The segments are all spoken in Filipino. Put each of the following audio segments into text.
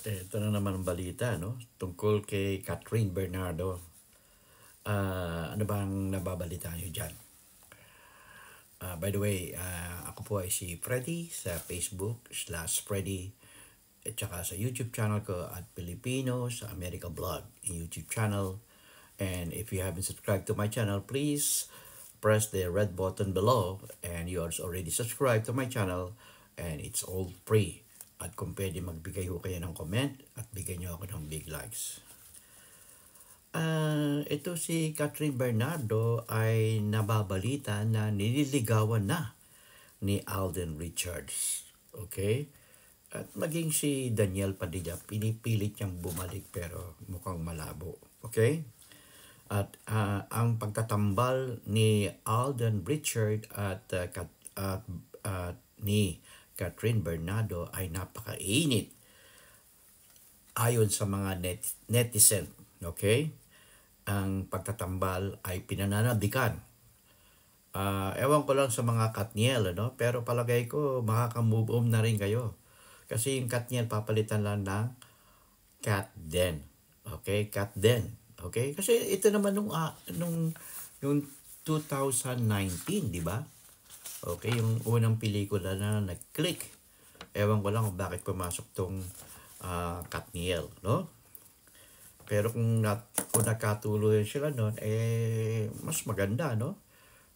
Eh, ito na naman ang balita, no? Tungkol kay Catherine Bernardo. Uh, ano bang nababalita nyo dyan? Uh, by the way, uh, ako po ay si Freddy sa Facebook slash Freddy at saka sa YouTube channel ko at Filipino sa America Blog YouTube channel. And if you haven't subscribed to my channel, please press the red button below and you are already subscribed to my channel and it's all free. At kung pwede magbigay ho kayo ng comment at bigyan nyo ako ng big likes. Uh, ito si Catherine Bernardo ay nababalita na nililigawan na ni Alden Richards. Okay? At maging si Daniel Padilla, pinipilit niyang bumalik pero mukhang malabo. Okay? At uh, ang pagtatambal ni Alden Richard at, uh, kat, at, at ni Catherine Bernardo ay napakainit ayon sa mga net, netizen. Okay? Ang pagtatambal ay pinananabikan. Uh, ewan ko lang sa mga Katniel, no? pero palagay ko makaka-move on na rin kayo. Kasi yung Katniel papalitan lang ng Cat Den. Okay? Cat Den. Okay? Kasi ito naman nung, uh, nung, yung 2019, di ba? Okay, yung unang pelikula na nag-click. Ewan ko lang kung bakit pumasok tong uh, Katniel, no? Pero kung, nat kung nagkatuloy sila noon, eh, mas maganda, no?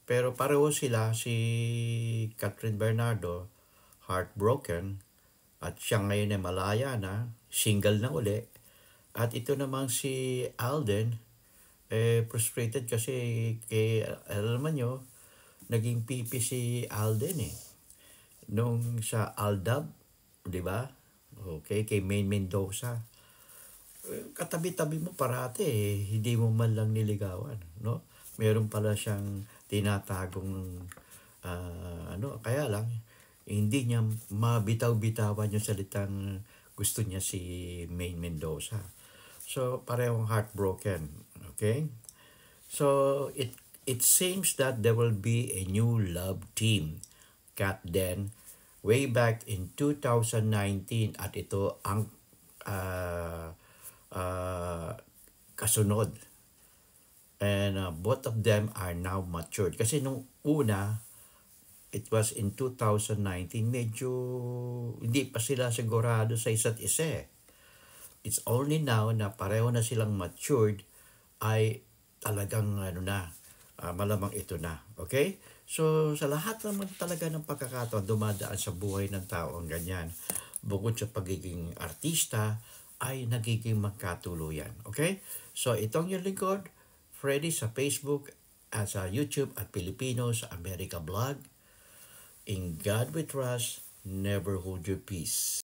Pero pareho sila, si Catherine Bernardo, heartbroken, at siya ngayon ay malaya na, single na uli. At ito namang si Alden, eh, frustrated kasi kay, alam mo nyo, naging PP si Alden eh. Nung sa Aldab, di ba? Okay, kay Main Mendoza. Eh, katabi-tabi mo parate eh. Hindi mo man lang niligawan, no? Meron pala siyang tinatagong uh, ano, kaya lang hindi niya mabitaw-bitawan yung salitang gusto niya si Main Mendoza. So, parehong heartbroken. Okay? So, it It seems that there will be a new love team. Kat then, way back in 2019 at ito ang uh, uh, kasunod. And uh, both of them are now matured. Kasi nung una, it was in 2019, medyo hindi pa sila sigurado sa isa't isa. Eh. It's only now na pareho na silang matured ay talagang ano na, uh, malamang ito na. Okay? So, sa lahat naman talaga ng pagkakataon, dumadaan sa buhay ng tao ang ganyan. Bukod sa pagiging artista, ay nagiging magkatuluyan. Okay? So, itong yung lingkod, Freddy sa Facebook at sa YouTube at Pilipino sa America Blog. In God we trust, never hold your peace.